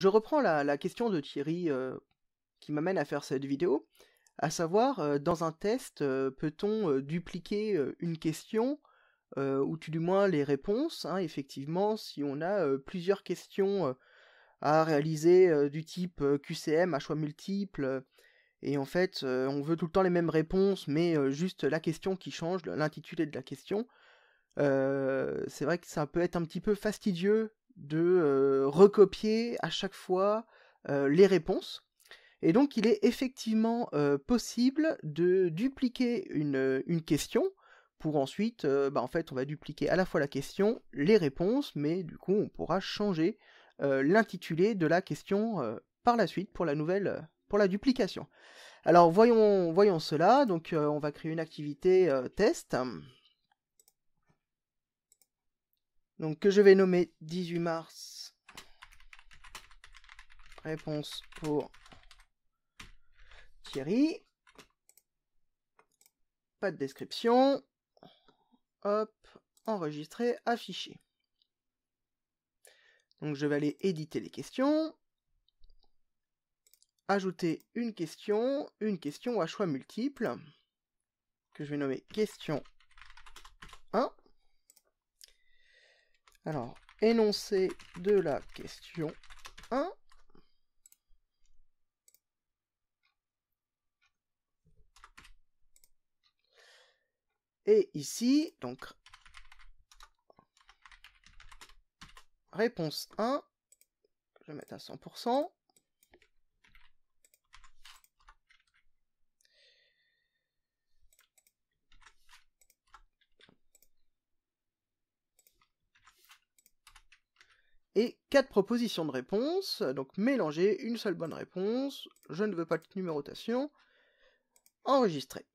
Je reprends la, question de Thierry qui m'amène à faire cette vidéo, à savoir, dans un test, peut-on dupliquer une question, ou tout du moins les réponses, hein, effectivement, si on a plusieurs questions à réaliser du type QCM à choix multiples, et en fait, on veut tout le temps les mêmes réponses, mais juste la question qui change, l'intitulé de la question. c'est vrai que ça peut être un petit peu fastidieux de recopier à chaque fois les réponses. Et donc il est effectivement possible de dupliquer une, question pour ensuite, bah, en fait, on va dupliquer à la fois la question, les réponses, mais du coup on pourra changer l'intitulé de la question par la suite pour la nouvelle pour la duplication. Alors voyons, voyons cela. Donc on va créer une activité test. Donc que je vais nommer 18 mars. Réponse pour Thierry. Pas de description. Hop, enregistrer, afficher. Donc je vais aller éditer les questions. Ajouter une question, une question à choix multiple, que je vais nommer question 1. Alors, énoncé de la question 1. Et ici, donc, réponse 1, je vais mettre à 100%. et quatre propositions de réponse, donc mélanger une seule bonne réponse, je ne veux pas de numérotation, enregistrer.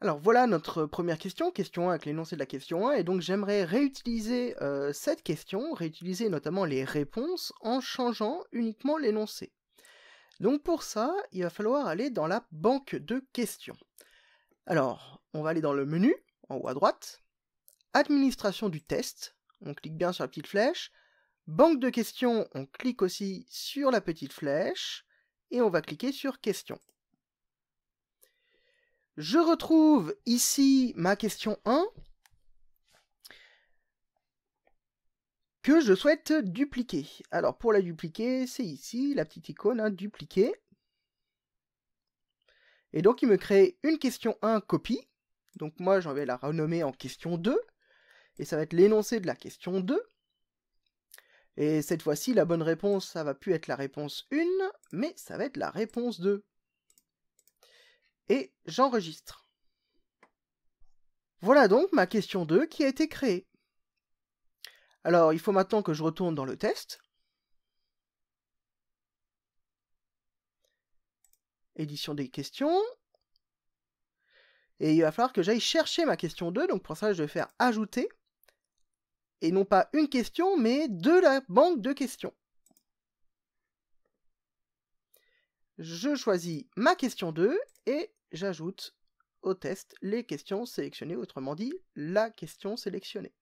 Alors voilà notre première question, question 1 avec l'énoncé de la question 1, et donc j'aimerais réutiliser euh, cette question, réutiliser notamment les réponses en changeant uniquement l'énoncé. Donc pour ça, il va falloir aller dans la banque de questions. Alors, on va aller dans le menu, en haut à droite, administration du test, on clique bien sur la petite flèche. Banque de questions, on clique aussi sur la petite flèche et on va cliquer sur questions. Je retrouve ici ma question 1 que je souhaite dupliquer. Alors pour la dupliquer, c'est ici la petite icône hein, dupliquer. Et donc il me crée une question 1 copie. Donc moi j'en vais la renommer en question 2 et ça va être l'énoncé de la question 2. Et cette fois-ci, la bonne réponse, ça va plus être la réponse 1, mais ça va être la réponse 2. Et j'enregistre. Voilà donc ma question 2 qui a été créée. Alors, il faut maintenant que je retourne dans le test. Édition des questions. Et il va falloir que j'aille chercher ma question 2. Donc pour ça, je vais faire ajouter et non pas une question, mais de la banque de questions. Je choisis ma question 2 et j'ajoute au test les questions sélectionnées, autrement dit la question sélectionnée.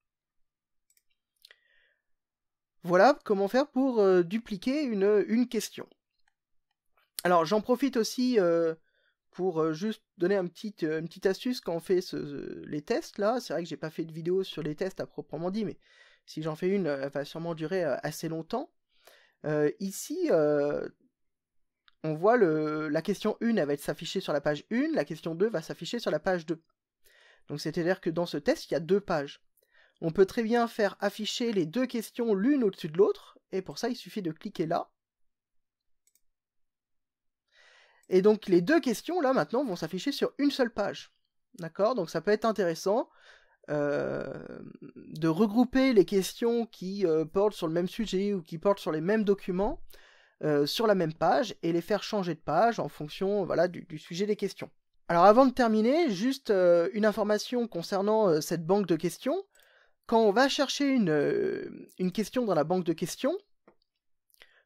Voilà comment faire pour euh, dupliquer une, une, question. Alors j'en profite aussi euh, pour euh, juste donner un petit, euh, une petite astuce quand on fait les tests là. C'est vrai que j'ai pas fait de vidéo sur les tests à proprement dit, mais si j'en fais une, elle euh, va sûrement durer assez longtemps. ici, on voit la question 1, elle va s'afficher sur la page 1, la question 2 va s'afficher sur la page 2. Donc c'est-à-dire que dans ce test, il y a deux pages. On peut très bien faire afficher les deux questions l'une au-dessus de l'autre, et pour ça, il suffit de cliquer là, Et donc les deux questions là maintenant vont s'afficher sur une seule page. D'accord Donc ça peut être intéressant euh, de regrouper les questions qui euh, portent sur le même sujet ou qui portent sur les mêmes documents euh, sur la même page et les faire changer de page en fonction voilà, du, sujet des questions. Alors avant de terminer, juste une information concernant cette banque de questions. Quand on va chercher une, question dans la banque de questions,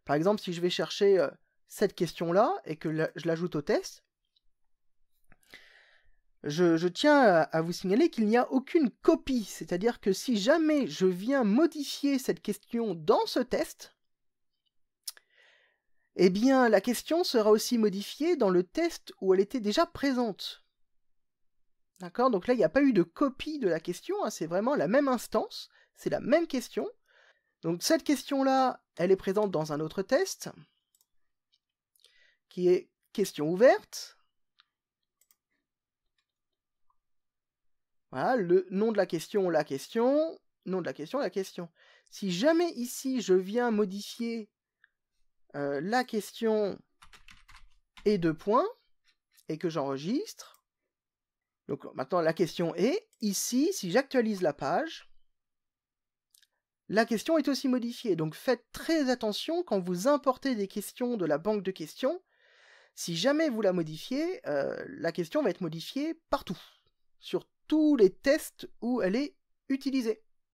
par exemple si je vais chercher cette question-là et que je l'ajoute au test, je, tiens à, vous signaler qu'il n'y a aucune copie. C'est-à-dire que si jamais je viens modifier cette question dans ce test, eh bien la question sera aussi modifiée dans le test où elle était déjà présente. D'accord Donc là, il n'y a pas eu de copie de la question, hein. c'est vraiment la même instance, c'est la même question. Donc cette question-là, elle est présente dans un autre test qui est question ouverte. Voilà, le nom de la question, la question, nom de la question, la question. Si jamais ici je viens modifier euh, la question et deux points et que j'enregistre, donc maintenant la question est, ici si j'actualise la page, la question est aussi modifiée. Donc faites très attention quand vous importez des questions de la banque de questions, si jamais vous la modifiez, euh, la question va être modifiée partout, sur tous les tests où elle est utilisée.